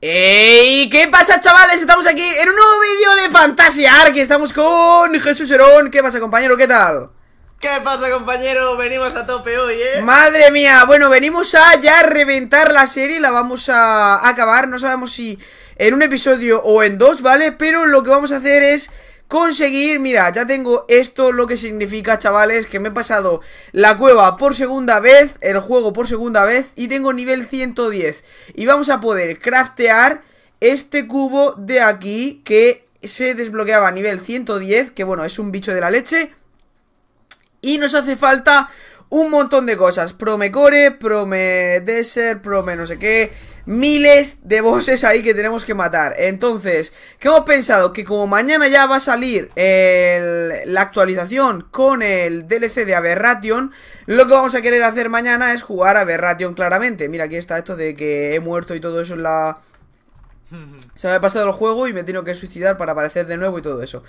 ¡Ey! ¿Qué pasa, chavales? Estamos aquí en un nuevo vídeo de Fantasia Ark Estamos con Jesús Herón ¿Qué pasa, compañero? ¿Qué tal? ¿Qué pasa, compañero? Venimos a tope hoy, ¿eh? Madre mía, bueno, venimos a ya reventar la serie La vamos a acabar, no sabemos si en un episodio o en dos, ¿vale? Pero lo que vamos a hacer es conseguir, mira, ya tengo esto lo que significa, chavales, que me he pasado la cueva por segunda vez, el juego por segunda vez y tengo nivel 110 y vamos a poder craftear este cubo de aquí que se desbloqueaba a nivel 110, que bueno, es un bicho de la leche y nos hace falta un montón de cosas. Promecore, prome desert, prome no sé qué miles de bosses ahí que tenemos que matar Entonces, ¿qué hemos pensado? Que como mañana ya va a salir el, la actualización con el DLC de Aberration Lo que vamos a querer hacer mañana es jugar Aberration claramente Mira, aquí está esto de que he muerto y todo eso en la se me ha pasado el juego y me he que suicidar para aparecer de nuevo y todo eso.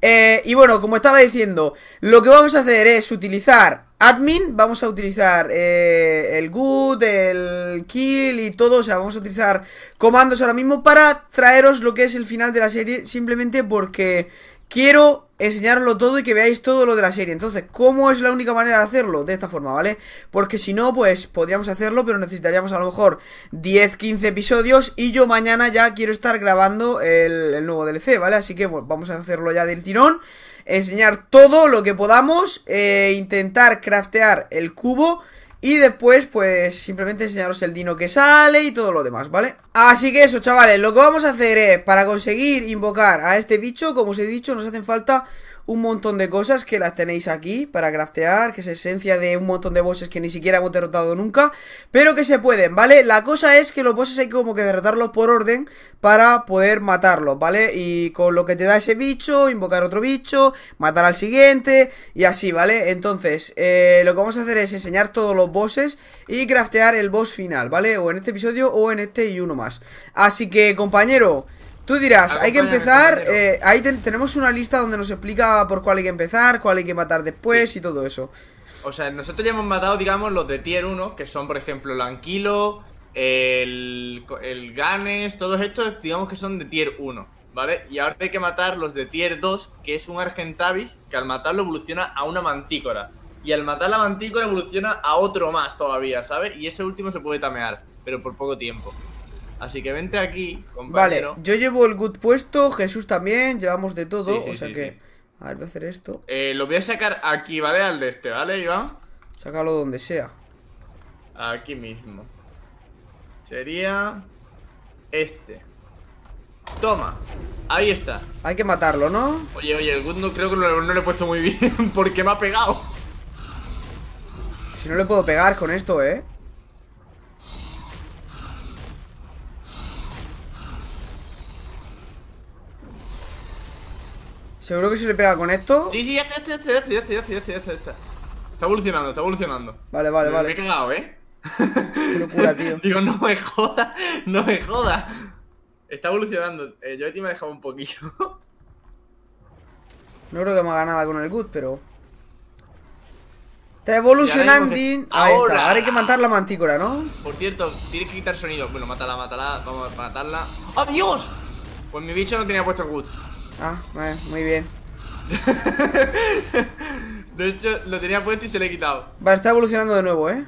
Eh, y bueno, como estaba diciendo, lo que vamos a hacer es utilizar admin, vamos a utilizar eh, el good, el kill y todo, o sea, vamos a utilizar comandos ahora mismo para traeros lo que es el final de la serie, simplemente porque quiero enseñarlo todo y que veáis todo lo de la serie. Entonces, ¿cómo es la única manera de hacerlo? De esta forma, ¿vale? Porque si no, pues podríamos hacerlo, pero necesitaríamos a lo mejor 10, 15 episodios y yo mañana ya quiero estar grabando el, nuevo DLC, ¿vale? Así que vamos a hacerlo ya del tirón enseñar todo lo que podamos, eh, intentar craftear el cubo y después, pues, simplemente enseñaros el dino que sale y todo lo demás, ¿vale? Así que eso, chavales, lo que vamos a hacer es, para conseguir invocar a este bicho, como os he dicho, nos hacen falta un montón de cosas que las tenéis aquí para craftear, que es esencia de un montón de bosses que ni siquiera hemos derrotado nunca, pero que se pueden, ¿vale? La cosa es que los bosses hay como que derrotarlos por orden para poder matarlos, ¿vale? Y con lo que te da ese bicho, invocar otro bicho, matar al siguiente y así, ¿vale? Entonces, eh, lo que vamos a hacer es enseñar todos los bosses y craftear el boss final, ¿vale? O en este episodio o en este y uno más. Así que, compañero... Tú dirás, hay que empezar, eh, ahí tenemos una lista donde nos explica por cuál hay que empezar, cuál hay que matar después y todo eso. O sea, nosotros ya hemos matado, digamos, los de tier 1, que son, por ejemplo, el Anquilo, el, el Ganes, todos estos, digamos que son de tier 1, ¿vale? Y ahora hay que matar los de tier 2, que es un Argentavis, que al matarlo evoluciona a una Mantícora. Y al matar la Mantícora evoluciona a otro más todavía, ¿sabes? Y ese último se puede tamear, pero por poco tiempo. Así que vente aquí, compañero. Vale, yo llevo el good puesto, Jesús también, llevamos de todo, o sea que... A ver, voy a hacer esto. Eh, lo voy a sacar aquí, ¿vale? Al de este, ¿vale, Iván? Sácalo donde sea. Aquí mismo. Sería... Este. Toma, ahí está. Hay que matarlo, ¿no? Oye, oye, el Good no creo que no, lo he puesto muy bien porque me ha pegado. Si no le puedo pegar con esto, ¿eh? ¿Seguro que se le pega con esto? Sí, sí, ya está, ya está, ya está, ya está, ya está, ya evolucionando, está evolucionando. Vale, vale, vale. Me he cagado, ¿eh? Qué locura, tío. Digo, no me joda, no me joda. Está evolucionando. Eh, yo a ti me he dejado un poquillo. no creo que me haga nada con el good, pero. Está evolucionando. ahora. ahora hay que matar la mantícora, ¿no? Por cierto, tienes que quitar sonido. Bueno, mátala, mátala. Vamos a matarla. ¡Adiós! Pues mi bicho no tenía puesto el good. Ah, vale, muy bien. de hecho, lo tenía puesto y se le he quitado. Va, está evolucionando de nuevo, ¿eh?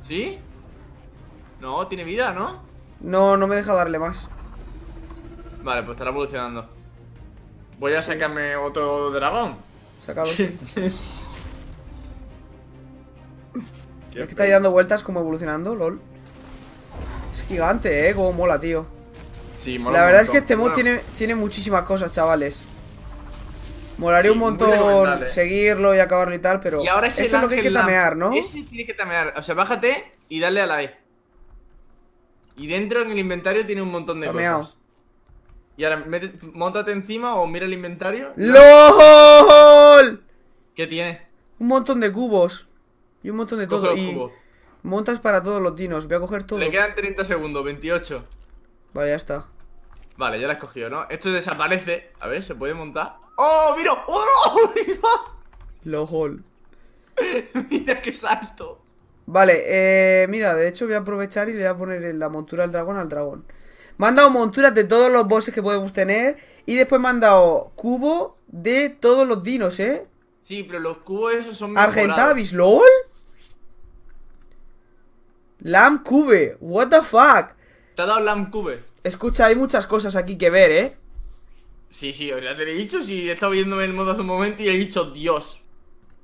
¿Sí? No, tiene vida, ¿no? No, no me deja darle más. Vale, pues estará evolucionando. Voy a sacarme otro dragón. Sácalo, sí. es que está ahí dando vueltas como evolucionando, lol. Es gigante, eh, como mola, tío. La verdad es que este mod tiene, tiene muchísimas cosas, chavales. Molaría un montón seguirlo y acabarlo y tal, pero. ahora esto es lo que hay que tamear, ¿no? Este tienes que tamear. O sea, bájate y dale a la Y dentro en el inventario tiene un montón de cosas. Y ahora, montate encima o mira el inventario. ¡LOL! ¿Qué tiene? Un montón de cubos. Y un montón de todo. y montas para todos los dinos. Voy a coger todo. Le quedan 30 segundos, 28. Vale, ya está. Vale, ya la he escogido, ¿no? Esto desaparece. A ver, ¿se puede montar? ¡Oh, mira! ¡Oh, ¡Lol! mira qué salto. Vale, eh, mira, de hecho voy a aprovechar y le voy a poner la montura del dragón al dragón. Me han dado monturas de todos los bosses que podemos tener. Y después me han dado cubo de todos los dinos, ¿eh? Sí, pero los cubos esos son Argentavis, LOL. Lamb cube, what the fuck. Te ha dado Lamb Cube. Escucha, hay muchas cosas aquí que ver, ¿eh? Sí, sí, os lo he dicho, si he estado viéndome el modo hace un momento y he dicho Dios.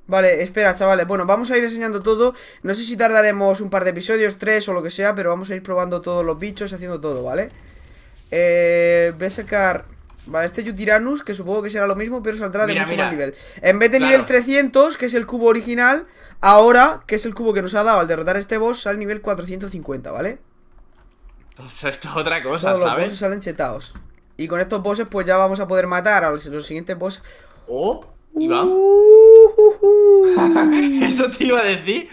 Vale, espera, chavales. Bueno, vamos a ir enseñando todo. No sé si tardaremos un par de episodios, tres o lo que sea, pero vamos a ir probando todos los bichos, haciendo todo, ¿vale? Eh, voy a sacar... Vale, este Yutiranus, que supongo que será lo mismo, pero saldrá de mucho más nivel. En vez de nivel 300, que es el cubo original, ahora, que es el cubo que nos ha dado al derrotar este boss, al nivel 450, ¿vale? O sea, esto es otra cosa, Todos Los bosses salen chetados. Y con estos bosses, pues ya vamos a poder matar a los, boss. siguientes bosses. ¡Oh! ¿Iba? Uh, Eso te iba a decir.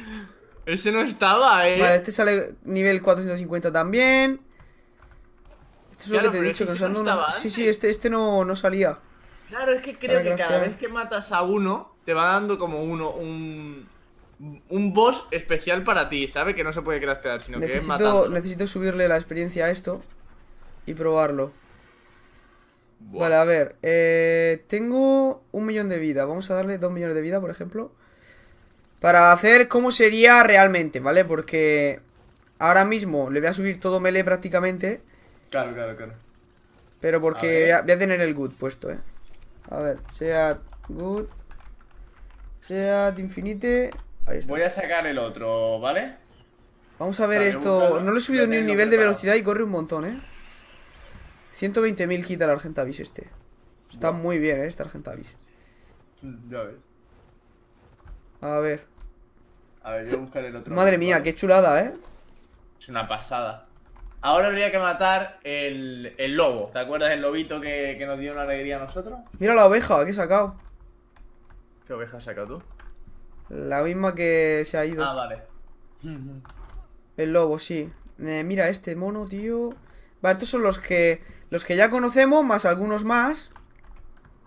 Ese no estaba, eh. Vale, este sale nivel 450 también. Esto es lo que te he dicho, que no Sí, sí, este, este no, no salía. Claro, es que creo que cada vez que matas a uno, te va dando como uno, un, un boss especial para ti, ¿sabes? Que no se puede craftear, sino que es Necesito subirle la experiencia a esto y probarlo. Vale, a ver. Eh, tengo un millón de vida. Vamos a darle dos millones de vida, por ejemplo. Para hacer cómo sería realmente, ¿vale? Porque ahora mismo le voy a subir todo melee prácticamente. Claro, claro, claro. Pero porque voy, a, voy a, tener el good puesto, ¿eh? A ver, sea good. Sea infinite. Voy a sacar el otro, ¿vale? Vamos a ver esto. No le he subido ni un nivel de velocidad y corre un montón, ¿eh? 120.000 quita el Argentavis este. Está muy bien, ¿eh? Este Argentavis. Mm, ya ves. A ver. A ver, yo voy a buscar el otro. Madre mía, qué chulada, ¿eh? Es una pasada. Ahora habría que matar el, lobo. ¿Te acuerdas del lobito que, que, nos dio una alegría a nosotros? Mira la oveja que he sacado. ¿Qué oveja has sacado tú? La misma que se ha ido. Ah, vale. El lobo, sí. Eh, mira, este mono, tío. Vale, estos son los que los que ya conocemos, más algunos más.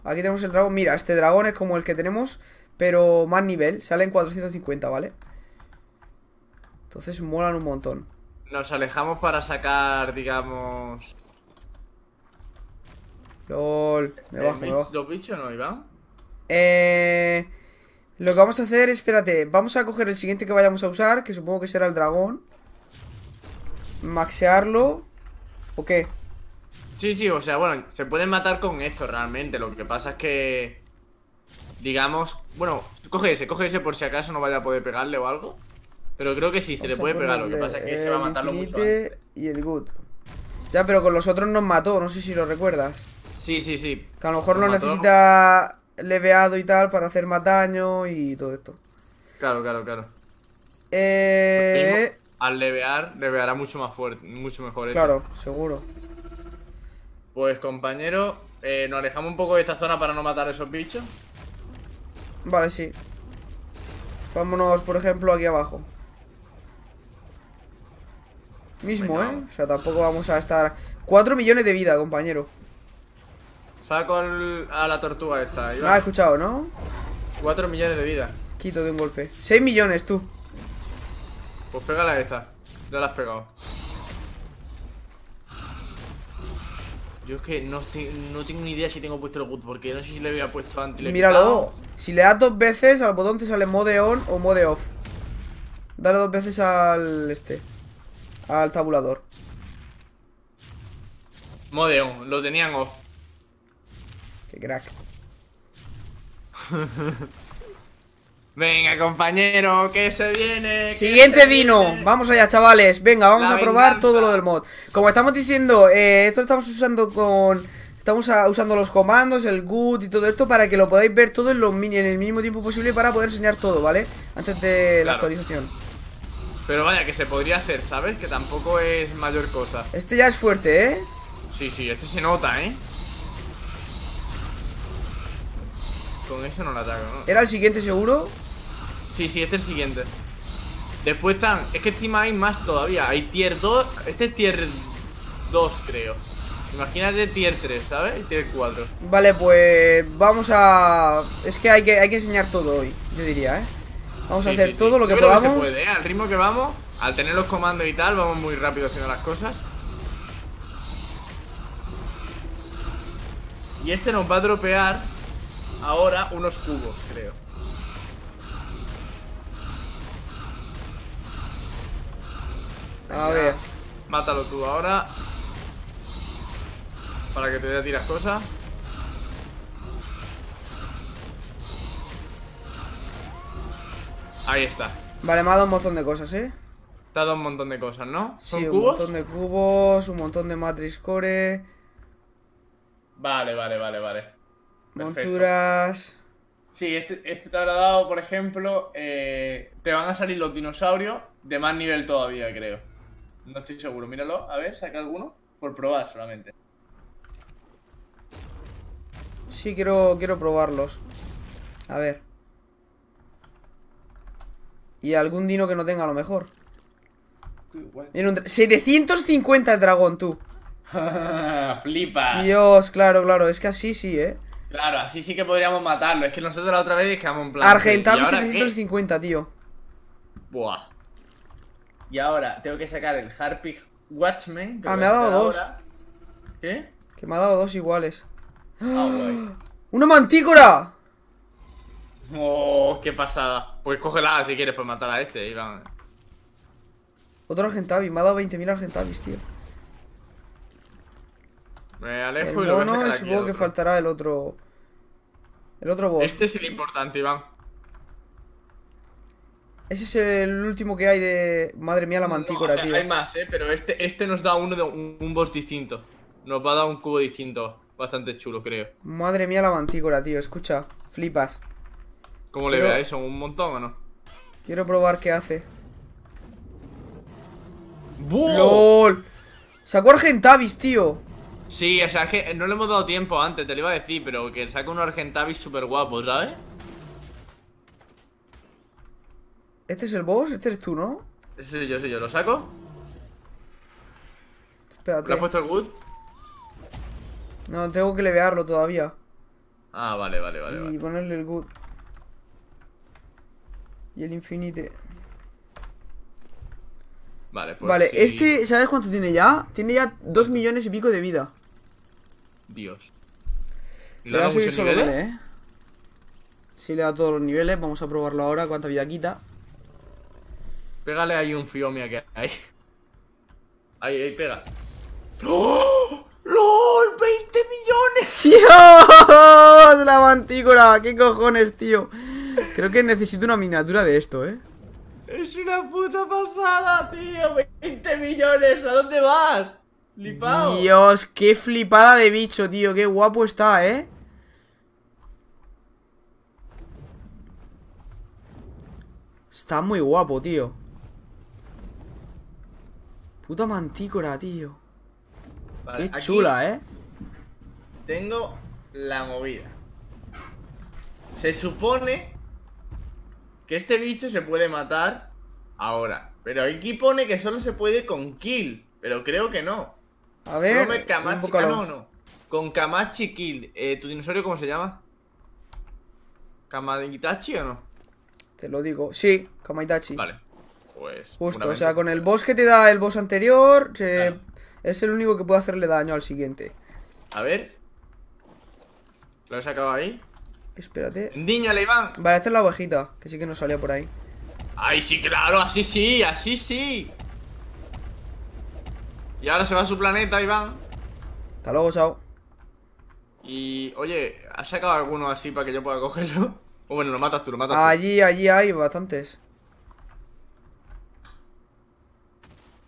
Aquí tenemos el dragón. Mira, este dragón es como el que tenemos, pero más nivel. Salen 450, ¿vale? Entonces molan un montón. Nos alejamos para sacar, digamos... LOL, me ¿Los eh, bichos no, iban Eh... Lo que vamos a hacer, espérate Vamos a coger el siguiente que vayamos a usar Que supongo que será el dragón Maxearlo ¿O qué? Sí, sí, o sea, bueno, se pueden matar con esto realmente Lo que pasa es que Digamos, bueno Coge ese, coge ese por si acaso no vaya a poder pegarle o algo Pero creo que sí, se le puede pegar Lo que pasa es que se va a matarlo mucho Y el good Ya, pero con los otros nos mató No sé si lo recuerdas Sí, sí, sí. Que a lo mejor lo no necesita leveado y tal para hacer más daño y todo esto. Claro, claro, claro. Eh, al levear, leveará mucho más fuerte, mucho mejor. Claro, seguro. Pues compañero, eh, nos alejamos un poco de esta zona para no matar a esos bichos. Vale, sí. Vámonos, por ejemplo, aquí abajo. Mismo, ¿eh? O sea, tampoco vamos a estar... 4 millones de vida, compañero. Saco a la tortuga esta. Ah, escuchado, ¿no? 4 millones de vida. Quito de un golpe. 6 millones, tú. Pues pégala esta. Ya la has pegado. Yo es que no, tengo ni idea si tengo puesto el good, porque no sé si le hubiera puesto antes. Míralo. Si le das dos veces al botón te sale mode on o mode off. Dale dos veces al este. Al tabulador. Mode on, lo tenían off crack. Venga, compañero, que se viene. Siguiente vino. Vamos allá, chavales. Venga, vamos a probar todo lo del mod. Como estamos diciendo, eh, esto lo estamos usando con... Estamos usando los comandos, el good y todo esto para que lo podáis ver todo en, los en el mismo tiempo posible para poder enseñar todo, ¿vale? Antes de la actualización. Pero vaya, que se podría hacer, ¿sabes? Que tampoco es mayor cosa. Este ya es fuerte, ¿eh? Sí, sí, este se nota, ¿eh? con eso no la ataco, ¿Era el siguiente seguro? Sí, sí, este es el siguiente. Después están... Es que encima hay más todavía. Hay tier 2... Este es tier 2, creo. Imagínate tier 3, ¿sabes? Y tier 4. Vale, pues vamos a... Es que hay que, hay que enseñar todo hoy, yo diría, ¿eh? Vamos a hacer todo lo que podamos. ¿eh? Al ritmo que vamos, al tener los comandos y tal, vamos muy rápido haciendo las cosas. Y este nos va a dropear ahora unos cubos, creo. a ver. Mátalo tú ahora. Para que te dé a tiras cosas. Ahí está. Vale, me ha dado un montón de cosas, ¿eh? Te ha dado un montón de cosas, ¿no? sí, un montón de cubos, un montón de matrix core. Vale, vale, vale, vale. Monturas. Sí, este, te este habrá dado, por ejemplo, eh, te van a salir los dinosaurios de más nivel todavía, creo. No estoy seguro, míralo, a ver, saca alguno, por probar solamente. Sí, quiero, quiero probarlos. A ver. Y algún dino que no tenga, a lo mejor. 750 el dragón, tú. Flipa. Dios, claro, claro, es que así sí, ¿eh? Claro, así sí que podríamos matarlo. Es que nosotros la otra vez dejamos en plan. argentavis 750, tío. Buah. Y ahora tengo que sacar el Harpy Watchmen. Ah, me ha dado dos. ¿Qué? Que me ha dado dos iguales. Ah, ¡Una mantícora! Oh, qué pasada. Pues cógela si quieres, pues matar a este. Otro Argentavis, me ha dado 20.000 Argentavis, tío. Me Alejo eh, el que supongo que faltará el otro. El otro boss. Este es el importante, Iván. Ese es el último que hay de. Madre mía, la mantícora, no, tío. Hay más, eh, pero este, este nos da uno de un, boss distinto. Nos va a dar un cubo distinto. Bastante chulo, creo. Madre mía, la mantícora, tío. Escucha, flipas. ¿Cómo le ve a eso? ¿Un montón o no? Quiero probar qué hace. ¡Bull! Sacó Argentavis, tío. Sí, o sea, que no le hemos dado tiempo antes, te lo iba a decir, pero que saca un Argentavis súper guapo, ¿sabes? ¿Este es el boss? ¿Este eres tú, no? Sí, yo, sí, yo. ¿Lo saco? Espérate. ¿Le has puesto el good? No, tengo que levearlo todavía. Ah, vale, vale, vale. Y ponerle el good. Y el infinite. Vale, pues. Vale, este, ¿sabes cuánto tiene ya? Tiene ya dos millones y pico de vida. Dios. le da muchos Si le da todos los niveles, vamos a probarlo ahora, cuánta vida quita. Pégale ahí un Fiomia que hay. Ahí, ahí, pega. ¡Oh! ¡LOL! ¡20 millones! ¡Dios! La mantícora, qué cojones, tío. Creo que necesito una miniatura de esto, ¿eh? Es una puta pasada, tío. ¡20 millones! ¿A dónde vas? Flipado. Dios, qué flipada de bicho, tío. Qué guapo está, ¿eh? Está muy guapo, tío. Puta mantícora, tío. qué chula, ¿eh? Tengo la movida. Se supone que este bicho se puede matar ahora. Pero aquí pone que solo se puede con kill. Pero creo que no. A ver. Ah, con Kamachi Kill. Eh, ¿Tu dinosaurio cómo se llama? ¿Kamaitachi o no? Te lo digo. Sí, Kamaitachi. Vale. Pues. Justo, o sea, con el boss que te da el boss anterior, es el único que puede hacerle daño al siguiente. A ver. ¿Lo he sacado ahí? Espérate. niña Iván! Vale, esta es la ovejita, que sí que no salía por ahí. ¡Ay, sí, claro! ¡Así sí! ¡Así sí! Y ahora se va a su planeta, Iván. Hasta luego, chao. Y, oye, ¿has sacado alguno así para que yo pueda cogerlo? O bueno, lo matas tú, lo matas allí, Allí, allí hay bastantes.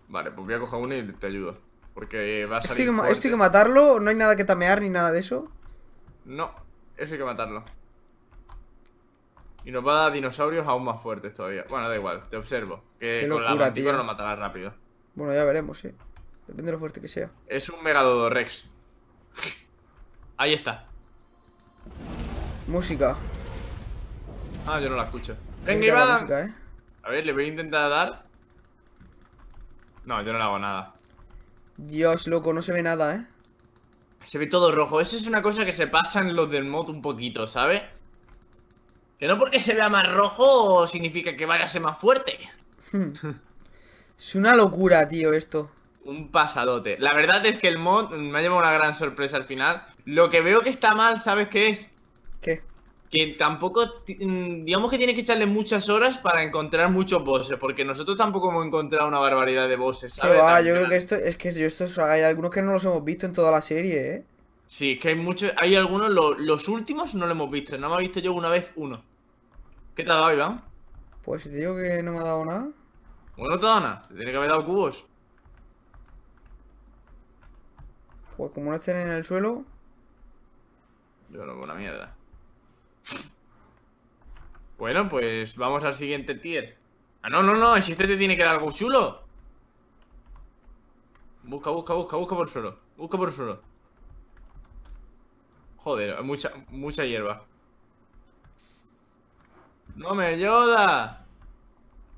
Vale, pues voy a coger uno y te ayudo. Porque va a salir. Esto hay, que, matarlo, no hay nada que tamear ni nada de eso. No, eso hay que matarlo. Y nos va a dar dinosaurios aún más fuertes todavía. Bueno, da igual, te observo. Que con la tío. lo matará rápido. Bueno, ya veremos, sí. Depende de lo fuerte que sea. Es un Rex. Ahí está. Música. Ah, yo no la escucho. Venga, ¿eh? A ver, le voy a intentar dar. No, yo no le hago nada. Dios, loco, no se ve nada, ¿eh? Se ve todo rojo. Eso es una cosa que se pasa en los del mod un poquito, ¿sabes? Que no porque se vea más rojo significa que vaya a ser más fuerte. es una locura, tío, esto un pasadote. La verdad es que el mod me ha llevado una gran sorpresa al final. Lo que veo que está mal, ¿sabes qué es? ¿Qué? Que tampoco, mm, digamos que tienes que echarle muchas horas para encontrar muchos bosses, porque nosotros tampoco hemos encontrado una barbaridad de bosses, ¿sabes? Va, yo creo que esto, es que yo esto hay algunos que no los hemos visto en toda la serie, ¿eh? Sí, es que hay muchos, hay algunos, los últimos no los hemos visto, no me ha visto yo una vez uno. ¿Qué te ha dado, Iván? Pues te digo que no me ha dado nada. Bueno, no te ha dado nada, te tiene que haber dado cubos. Pues como no estén en el suelo. Yo no veo la mierda. Bueno, pues vamos al siguiente tier. Ah, no, no, no, si este te tiene que dar algo chulo. Busca, busca, busca, busca por suelo. Busca por suelo. Joder, mucha, mucha hierba. ¡No me ayuda!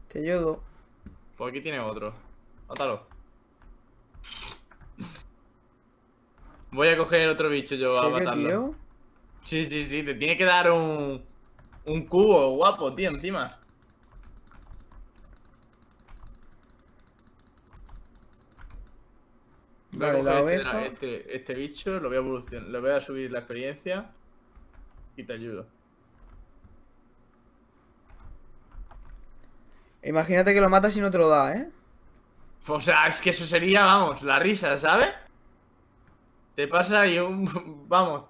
Te ayudo. Pues aquí tiene otro. Mátalo. Voy a coger otro bicho yo a matarlo. Tío? Sí, sí, sí, te tiene que dar un, un cubo guapo, tío, encima. vale, a este, este, este, bicho, lo voy a evolucionar, lo voy a subir la experiencia y te ayudo. Imagínate que lo matas y no te lo da, ¿eh? O sea, es que eso sería, vamos, la risa, ¿sabes? Te pasa y un. Vamos.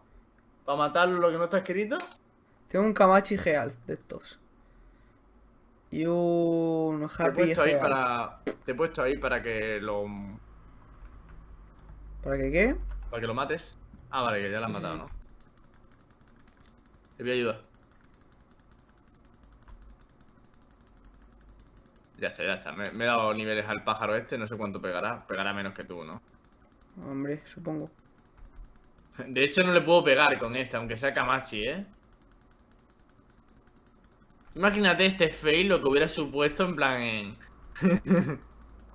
Para matar lo que no estás escrito. Tengo un Kamachi Geal de estos. Y un Happy te he puesto ahí para Te he puesto ahí para que lo. ¿Para que qué? Para que lo mates. Ah, vale, que ya lo has matado, ¿no? Te voy a ayudar. Ya está, ya está. me he dado niveles al pájaro este, no sé cuánto pegará. Pegará menos que tú, ¿no? Hombre, supongo. De hecho, no le puedo pegar con esta, aunque saca Kamachi, ¿eh? Imagínate este fail lo que hubiera supuesto en plan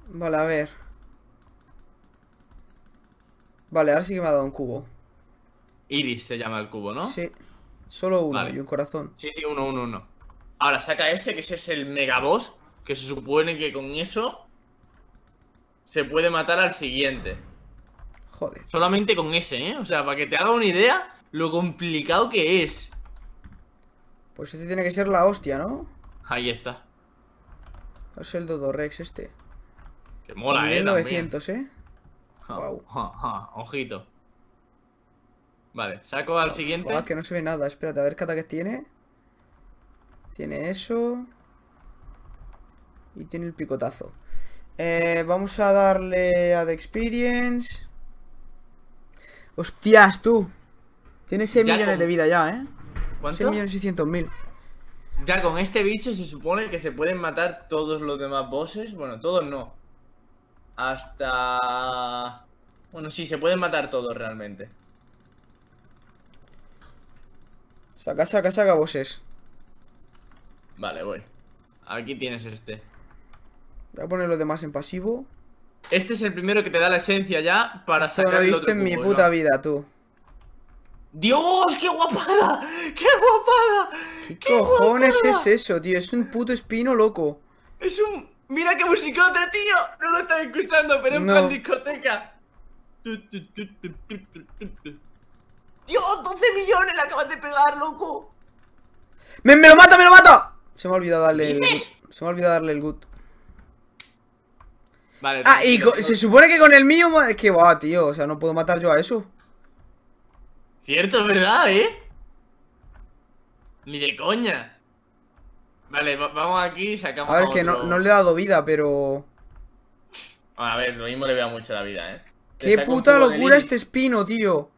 vale, a ver. Vale, ahora sí que me ha dado un cubo. Iris se llama el cubo, ¿no? Sí. Solo uno y un corazón. Sí, sí, uno, uno, uno. Ahora saca ese, que ese es el megaboss, que se supone que con eso se puede matar al siguiente. Solamente con ese, ¿eh? O sea, para que te haga una idea lo complicado que es. Pues este tiene que ser la hostia, ¿no? Ahí está. Es el Rex este. Que mola, ¿eh? 1900, ¿eh? ojito. Vale, saco al siguiente. que no se ve nada. Espérate, a ver qué ataque tiene. Tiene eso. Y tiene el picotazo. Eh, vamos a darle a The Experience. Hostias, tú. Tienes 6 millones de vida ya, ¿eh? ¿Cuánto? 6 millones Ya con este bicho se supone que se pueden matar todos los demás bosses. Bueno, todos no. Hasta... Bueno, sí, se pueden matar todos realmente. Saca, saca, saca bosses. Vale, voy. Aquí tienes este. Voy a poner los demás en pasivo. Este es el primero que te da la esencia ya para Esto sacar lo he visto en mi puta vida, tú. ¡Dios! ¡Qué guapada! ¡Qué guapada! ¿Qué, cojones es eso, tío? Es un puto espino loco. Es un... ¡Mira qué musicota, tío! No lo estás escuchando, pero es no. discoteca. ¡Dios! ¡12 millones! le acabas de pegar, loco! ¡Me, me lo mata, me lo mata! Se me ha olvidado darle el... Se me ha olvidado darle el good ah, y se supone que con el mío... Es que va, tío, o sea, no puedo matar yo a eso. Cierto, es ¿verdad, eh? Ni de coña. Vale, vamos aquí y sacamos... A ver, que no, le he dado vida, pero... A ver, lo mismo le veo mucho la vida, eh. Qué puta locura este espino, tío.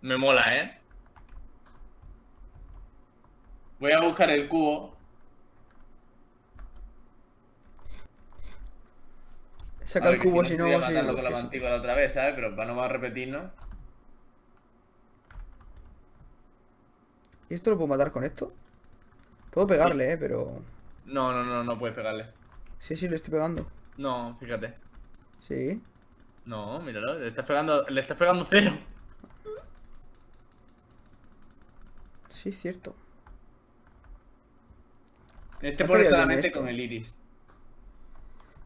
Me mola, eh. Voy a buscar el cubo Saca el cubo si no. Voy a matarlo con la otra vez, ¿sabes? Pero para no va a repetirnos. ¿Y esto lo puedo matar con esto? Puedo pegarle, eh, pero. No, no, no, no puedes pegarle. Sí, sí, lo estoy pegando. No, fíjate. Sí. No, míralo, le estás pegando, le estás pegando cero. Sí, es cierto. Este pone solamente con el iris.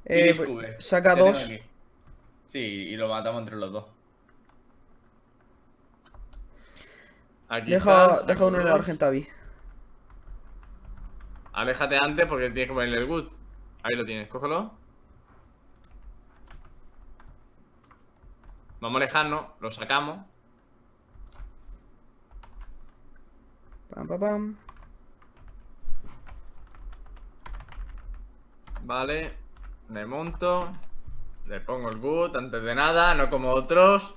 Eh, saca dos. Sí, y lo matamos entre los dos. Aquí deja, deja uno en el Argentavi. Aléjate antes porque tienes que ponerle el good. Ahí lo tienes, cógelo. Vamos a alejarnos, lo sacamos. Pam, pam, pam. Vale. Me monto. Le pongo el boot antes de nada, no como otros.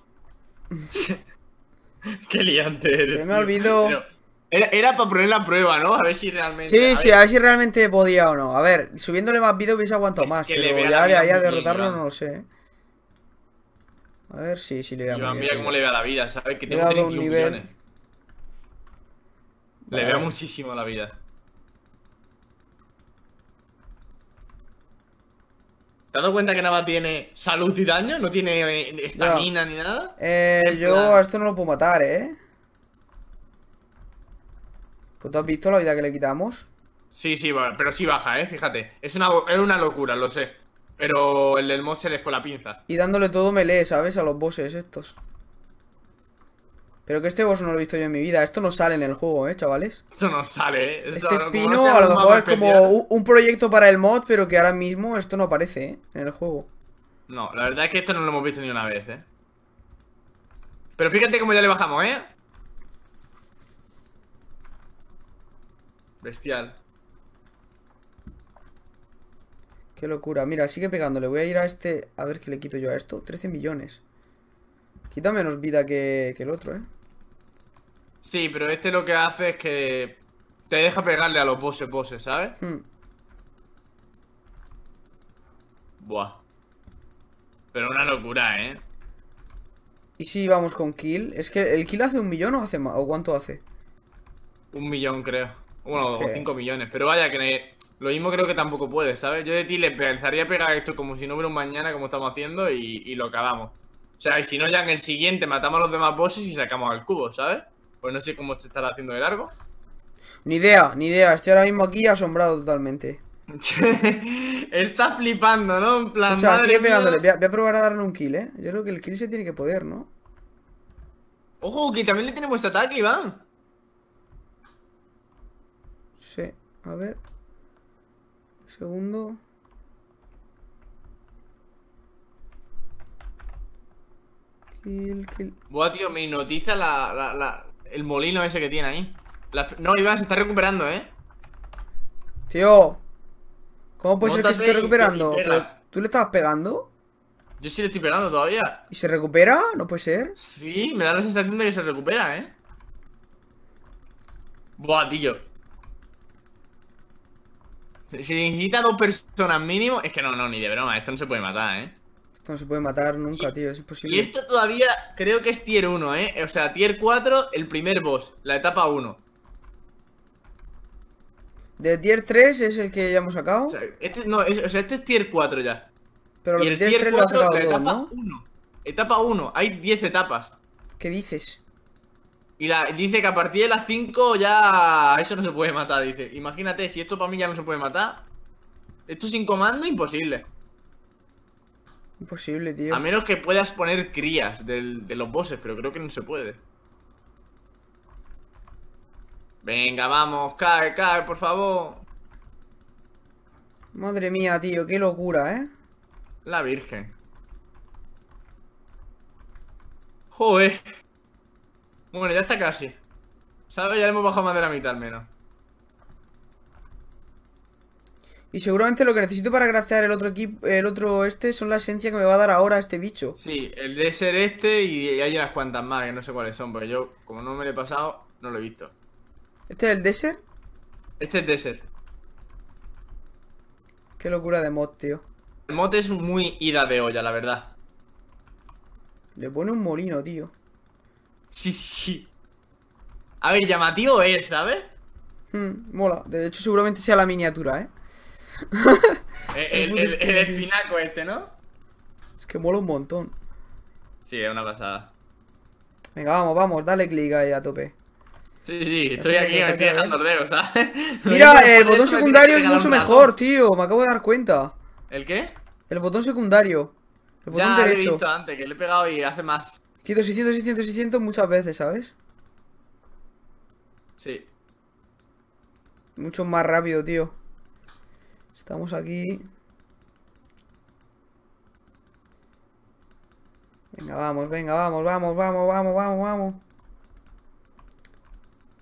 Qué liante eres. Se me olvidó. era, para poner la prueba, ¿no? A ver si realmente. Sí, sí, a ver si realmente podía o no. A ver, subiéndole más vida hubiese aguantado más. Que pero ya de ahí a derrotarlo no lo sé. A ver si, sí, sí, le veo. mira cómo le ve la vida, ¿sabes? Que tengo 31 millones. Le veo muchísimo la vida. ¿Te has dado cuenta que nada tiene salud y daño? ¿No tiene eh, estamina ni nada? Eh, yo a esto no lo puedo matar, ¿eh? ¿Pues ¿Tú has visto la vida que le quitamos? Sí, sí, pero sí baja, ¿eh? Fíjate. Es una, es una locura, lo sé. Pero el del mod se le fue la pinza. Y dándole todo melee, ¿sabes? A los bosses estos. Pero que este boss no lo he visto yo en mi vida. Esto no sale en el juego, ¿eh, chavales? Esto no sale, ¿eh? este espino a lo mejor es como un proyecto para el mod, pero que ahora mismo esto no aparece, ¿eh? En el juego. No, la verdad es que esto no lo hemos visto ni una vez, ¿eh? Pero fíjate cómo ya le bajamos, ¿eh? Bestial. Qué locura. Mira, sigue pegándole. Voy a ir a este... A ver qué le quito yo a esto. 13 millones. Quita menos vida que el otro, ¿eh? Sí, pero este lo que hace es que te deja pegarle a los bosses, poses, ¿sabes? Hmm. Buah. Pero una locura, ¿eh? ¿Y si vamos con kill? Es que el kill hace un millón o hace más, o cuánto hace? Un millón, creo. Bueno, o cinco millones. Pero vaya, que lo mismo creo que tampoco puede, ¿sabes? Yo de ti le pensaría pegar esto como si no hubiera un mañana, como estamos haciendo, y, y lo acabamos. O sea, y si no, ya en el siguiente matamos a los demás bosses y sacamos al cubo, ¿sabes? Pues no sé cómo se estará haciendo de largo. Ni idea, ni idea. Estoy ahora mismo aquí asombrado totalmente. Está flipando, ¿no? En plan. Escucha, sigue pegándole. Voy a, probar a darle un kill, ¿eh? Yo creo que el kill se tiene que poder, ¿no? Ojo, que también le tiene vuestro ataque, Iván. Sí, a ver. Segundo. Kill, kill. Buah, tío, me hipnotiza la, el molino ese que tiene ahí. No, Iván, se está recuperando, ¿eh? Tío, ¿cómo puede ser que se esté recuperando? ¿Tú le estabas pegando? Yo sí le estoy pegando todavía. ¿Y se recupera? No puede ser. Sí, me da la sensación de que se recupera, ¿eh? Buah, tío. Si necesita dos personas mínimo... Es que no, no, ni de broma. Esto no se puede matar, ¿eh? no se puede matar nunca, tío, es imposible. Y esto todavía creo que es tier 1, ¿eh? O sea, tier 4, el primer boss, la etapa 1. De tier 3 es el que ya hemos sacado. O sea, este, no, es, o sea, este es tier 4 ya. Pero el tier, 3 lo ha sacado etapa ¿no? 1. Etapa 1, hay 10 etapas. ¿Qué dices? Y la, dice que a partir de las 5 ya eso no se puede matar, dice. Imagínate, si esto para mí ya no se puede matar. Esto sin comando, imposible. Imposible, tío. A menos que puedas poner crías de los bosses, pero creo que no se puede. Venga, vamos, cae, cae, por favor. Madre mía, tío, qué locura, ¿eh? La Virgen. Joder. Bueno, ya está casi. ¿Sabes? Ya hemos bajado más de la mitad al menos. Y seguramente lo que necesito para craftear el otro equipo, el otro este, son la esencia que me va a dar ahora este bicho. Sí, el de este y hay unas cuantas más, que no sé cuáles son, porque yo, como no me lo he pasado, no lo he visto. ¿Este es el desert? Este es desert. Qué locura de mod, tío. El mod es muy ida de olla, la verdad. Le pone un molino, tío. Sí, sí. A ver, llamativo es, ¿sabes? Hmm, mola. De hecho, seguramente sea la miniatura, ¿eh? el, el, el, espinaco este, ¿no? Es que mola un montón. Sí, es una pasada. Venga, vamos, vamos, dale clic ahí a tope. Sí, sí, estoy aquí, me estoy dejando el dedo, ¿sabes? Mira, el botón secundario es mucho mejor, tío, me acabo de dar cuenta. ¿El qué? El botón secundario. El botón ya lo he visto antes, que le he pegado y hace más. Quito 600, 600, 600 muchas veces, ¿sabes? Sí. Mucho más rápido, tío. Estamos aquí. Venga, vamos, venga, vamos, vamos, vamos, vamos, vamos, vamos.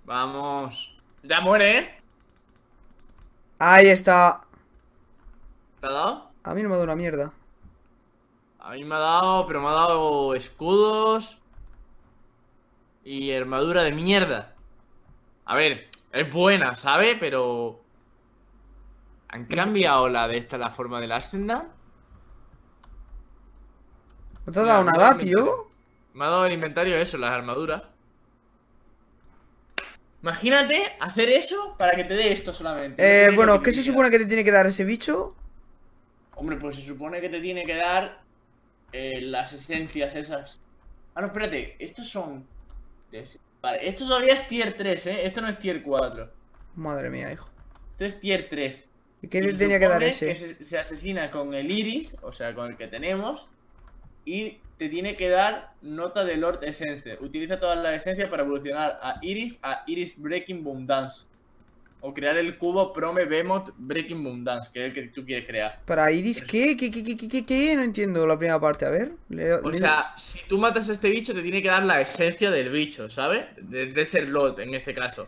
Vamos. Ya muere. ¿eh? Ahí está. ¿Te ha dado? A mí no me ha dado una mierda. A mí me ha dado, pero me ha dado escudos y armadura de mierda. A ver, es buena, ¿sabe? Pero ¿Han cambiado la de esta, la forma la la ¿No te ha dado nada, tío? Me ha dado el inventario eso, las armaduras. Imagínate hacer eso para que te dé esto solamente. Eh, bueno, ¿qué se supone que te tiene que dar ese bicho? Hombre, pues se supone que te tiene que dar eh, las esencias esas. Ah, no, espérate, estos son... Vale, esto todavía es tier 3, ¿eh? Esto no es tier 4. Madre mía, hijo. Esto es tier 3 qué le tenía que dar ese? se, asesina con el iris, o sea, con el que tenemos, y te tiene que dar nota de Lord Essence. Utiliza toda la esencia para evolucionar a Iris a Iris Breaking Boom Dance. O crear el cubo Prome Bemot Breaking Boom Dance, que es el que tú quieres crear. ¿Para Iris qué? ¿Qué, qué, qué, qué, qué? No entiendo la primera parte, a ver. o sea, si tú matas a este bicho, te tiene que dar la esencia del bicho, ¿sabes? De, ser Lord en este caso.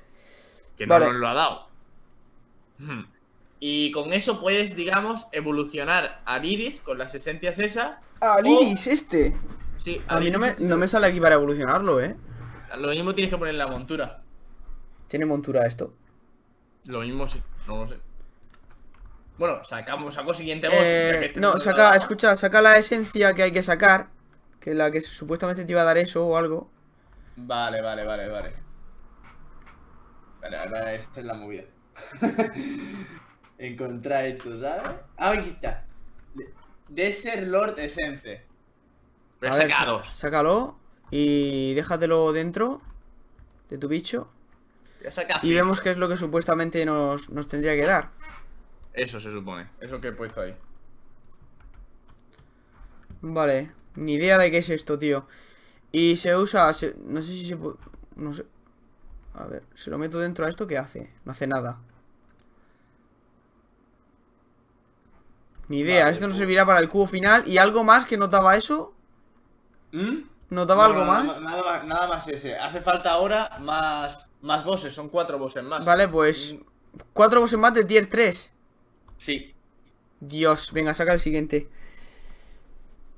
Que no nos lo ha dado. Hmm. Y con eso puedes, digamos, evolucionar a con las esencias esas. a este! Sí, a, mí no me, no este. me, sale aquí para evolucionarlo, ¿eh? Lo mismo tienes que poner la montura. ¿Tiene montura esto? Lo mismo no lo sé. Bueno, sacamos, saco siguiente voz. Eh, no, saca, escucha, saca la esencia que hay que sacar. Que la que supuestamente te iba a dar eso o algo. Vale, vale, vale, vale. Vale, ahora esta es la movida. encontrar esto, ¿sabes? Ah, aquí está. ser Lord Essence. sácalo. Sácalo y déjatelo dentro de tu bicho. Y vemos qué es lo que supuestamente nos, nos tendría que dar. Eso se supone. Eso que he puesto ahí. Vale. Ni idea de qué es esto, tío. Y se usa... no sé si se... No sé. A ver, se lo meto dentro a esto, ¿qué hace? No hace nada. Ni idea, esto no servirá para el cubo final ¿Y algo más que notaba eso? ¿Mm? ¿Notaba algo más? Nada, más ese, hace falta ahora más, más bosses, son cuatro bosses más Vale, pues mm. cuatro bosses más de tier 3 Sí Dios, venga, saca el siguiente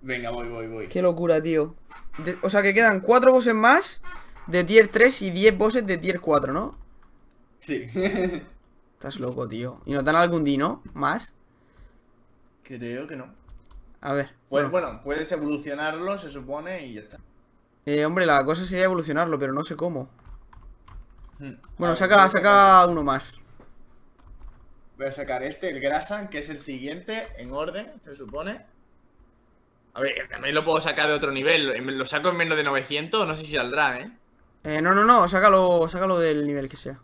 Venga, voy, voy, voy Qué locura, tío O sea que quedan cuatro bosses más de tier 3 y 10 bosses de tier 4, ¿no? Sí Estás loco, tío ¿Y notan algún dino más? Creo que no. A ver. Pues bueno, puedes evolucionarlo, se supone, y ya está. Eh, hombre, la cosa sería evolucionarlo, pero no sé cómo. Hmm. Bueno, saca, saca uno más. Voy a sacar este, el Grasan, que es el siguiente en orden, se supone. A ver, también lo puedo sacar de otro nivel. Lo saco en menos de 900, no sé si saldrá, ¿eh? Eh, no, no, no, sácalo, sácalo del nivel que sea.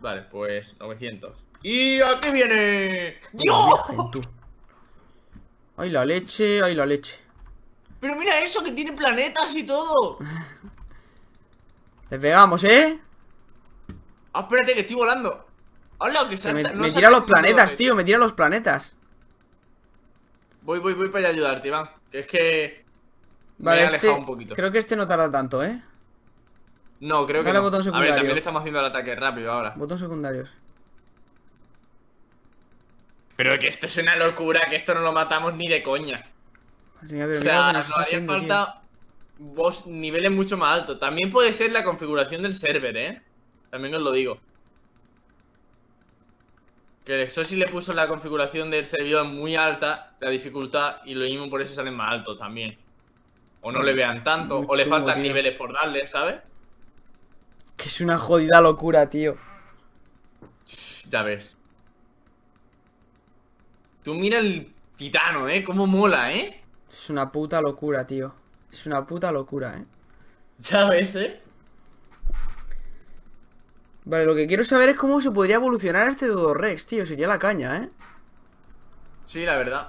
Vale, pues 900. ¡Y aquí viene! ¡Dios! Ay, la leche, ay, la leche. Pero mira eso, que tiene planetas y todo. Le pegamos, ¿eh? Ah, espérate, que estoy volando. Hola, que me, tira los planetas, tío, eh. me tira los planetas. Voy, voy, voy para ayudarte, Iván. es que. Vale, me este alejado un poquito. Creo que este no tarda tanto, ¿eh? No, creo que. No. A ver, también estamos haciendo el ataque rápido ahora. Botón secundarios. Pero que esto es una locura, que esto no lo matamos ni de coña. Mía, o sea, nos falta niveles mucho más altos. También puede ser la configuración del server, ¿eh? También os lo digo. Que eso sí le puso la configuración del servidor muy alta, la dificultad, y lo mismo por eso salen más altos también. O no le vean tanto, o le faltan niveles por darle, ¿sabes? Que es una jodida locura, tío. Ya ves. Tú mira el titano, ¿eh? Cómo mola, ¿eh? Es una puta locura, tío. Es una puta locura, ¿eh? Ya ves, ¿eh? Vale, lo que quiero saber es cómo se podría evolucionar este Rex, tío. Sería la caña, ¿eh? Sí, la verdad.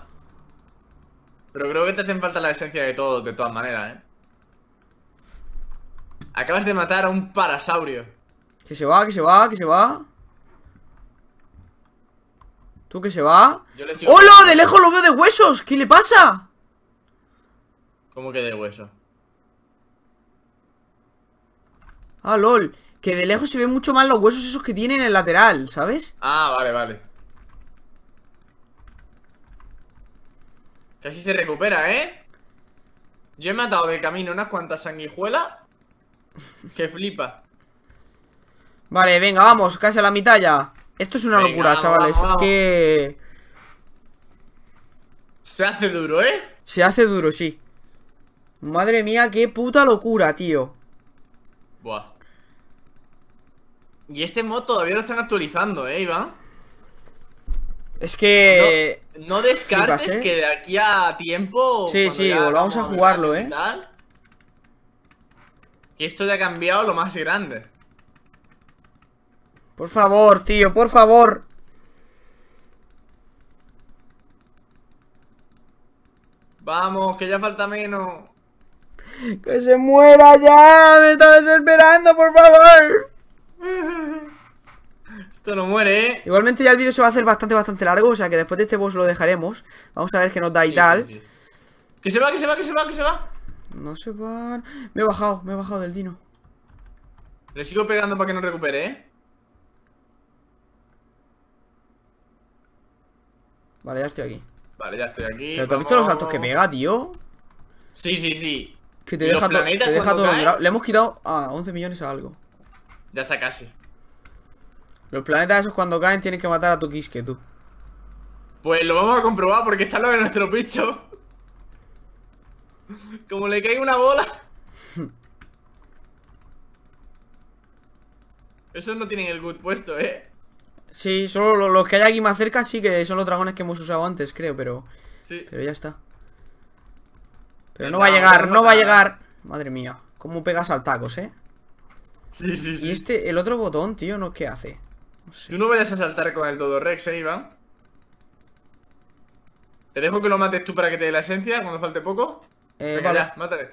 Pero creo que te hacen falta la esencia de todo, de todas maneras, ¿eh? Acabas de matar a un parasaurio. Que se va, que se va, que se va. ¿Tú qué se va? ¡Hola! ¡De lejos lo veo de huesos! ¿Qué le pasa? ¿Cómo que de hueso? Ah, lol. Que de lejos se ven mucho más los huesos esos que tiene en el lateral, ¿sabes? Ah, vale, vale. Casi se recupera, ¿eh? Yo he matado de camino unas cuantas sanguijuelas. Que flipa. Vale, venga, vamos, casi a la mitad ya. Esto es una locura, chavales. Es que... Se hace duro, ¿eh? Se hace duro, sí. Madre mía, qué puta locura, tío. Buah. Y este mod todavía lo están actualizando, ¿eh, Iván? Es que... No, descartes ¿eh? que de aquí a tiempo... Sí, sí, volvamos a jugarlo, ¿eh? Y esto ya ha cambiado lo más grande. Por favor, tío, por favor. Vamos, que ya falta menos. Que se muera ya. Me está desesperando, por favor. Esto no muere, ¿eh? Igualmente ya el vídeo se va a hacer bastante, bastante largo. O sea que después de este boss lo dejaremos. Vamos a ver qué nos da y tal. Que se va, que se va, que se va, que se va. No se va. Me he bajado, me he bajado del dino. Le sigo pegando para que no recupere, ¿eh? Vale, ya estoy aquí. Vale, ya estoy aquí. Pero te has visto los saltos que pega, tío. Sí, sí, sí. Que te deja, todo te deja todo Le hemos quitado a 11 millones a algo. Ya está casi. Los planetas esos cuando caen tienen que matar a tu Kiske, tú. Pues lo vamos a comprobar porque está lo de nuestro picho. Como le cae una bola. Esos no tienen el good puesto, eh. Sí, solo los que hay aquí más cerca sí que son los dragones que hemos usado antes, creo, pero... Pero ya está. Pero no, va a llegar, no, va a llegar. Madre mía, cómo pegas al tacos, ¿eh? Sí, sí, sí. Y este, el otro botón, tío, ¿no qué hace? Tú no vayas a saltar con el todo Rex, ¿eh, Iván? Te dejo que lo mates tú para que te dé la esencia cuando falte poco. Eh, ya, mátale.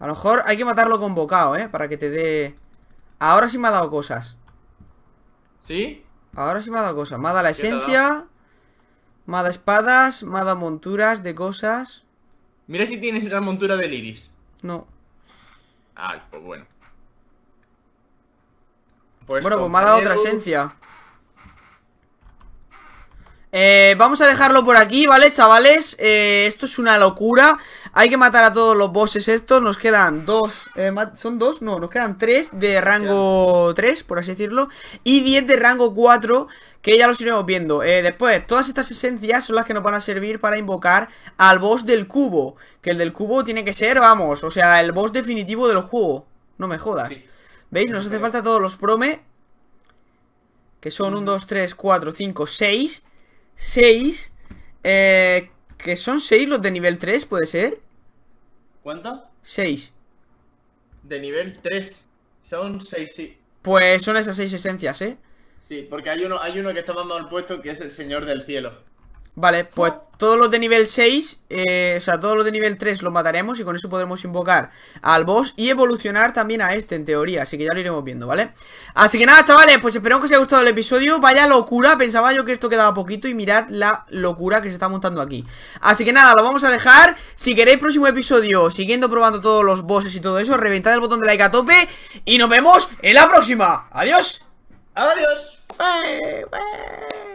A lo mejor hay que matarlo con bocado, ¿eh? Para que te dé... Ahora sí me ha dado cosas. ¿Sí? Ahora sí me ha dado cosas. Me ha dado la esencia. Me ha dado espadas. Me ha dado monturas de cosas. Mira si tienes la montura del iris. No. Ay, pues bueno. Pues bueno, pues me ha dado otra esencia. Eh, vamos a dejarlo por aquí, ¿vale, chavales? Eh, esto es una locura. Hay que matar a todos los bosses estos. Nos quedan dos. Eh, ¿Son dos? No, nos quedan tres de rango 3, por así decirlo. Y 10 de rango 4, que ya los iremos viendo. Eh, después, todas estas esencias son las que nos van a servir para invocar al boss del cubo. Que el del cubo tiene que ser, vamos, o sea, el boss definitivo del juego. No me jodas. ¿Veis? Nos hace falta todos los prome. Que son 1, 2, 3, 4, 5, 6. 6. Eh, que son 6 los de nivel 3, ¿puede ser? ¿Cuánto? 6. De nivel 3. Son 6, sí. Pues son esas 6 esencias, ¿eh? Sí, porque hay uno, hay uno que está más mal puesto que es el Señor del Cielo. Vale, pues todos los de nivel 6, eh, o sea, todos los de nivel 3 los mataremos y con eso podremos invocar al boss y evolucionar también a este en teoría, así que ya lo iremos viendo, ¿vale? Así que nada, chavales, pues espero que os haya gustado el episodio, vaya locura, pensaba yo que esto quedaba poquito y mirad la locura que se está montando aquí. Así que nada, lo vamos a dejar, si queréis próximo episodio, siguiendo probando todos los bosses y todo eso, reventad el botón de like a tope y nos vemos en la próxima. Adiós. Adiós. Eh, eh.